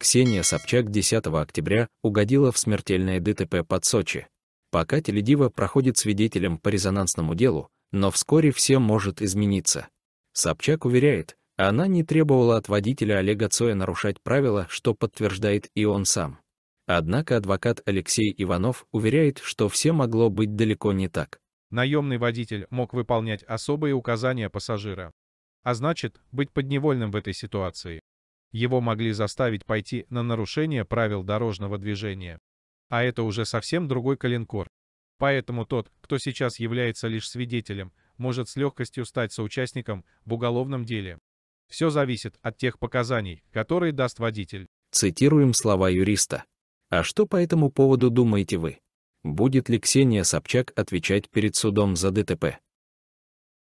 Ксения Собчак 10 октября угодила в смертельное ДТП под Сочи. Пока Теледива проходит свидетелем по резонансному делу, но вскоре все может измениться. Собчак уверяет, она не требовала от водителя Олега Цоя нарушать правила, что подтверждает и он сам. Однако адвокат Алексей Иванов уверяет, что все могло быть далеко не так. Наемный водитель мог выполнять особые указания пассажира. А значит, быть подневольным в этой ситуации его могли заставить пойти на нарушение правил дорожного движения. А это уже совсем другой коленкор. Поэтому тот, кто сейчас является лишь свидетелем, может с легкостью стать соучастником в уголовном деле. Все зависит от тех показаний, которые даст водитель. Цитируем слова юриста. А что по этому поводу думаете вы? Будет ли Ксения Собчак отвечать перед судом за ДТП?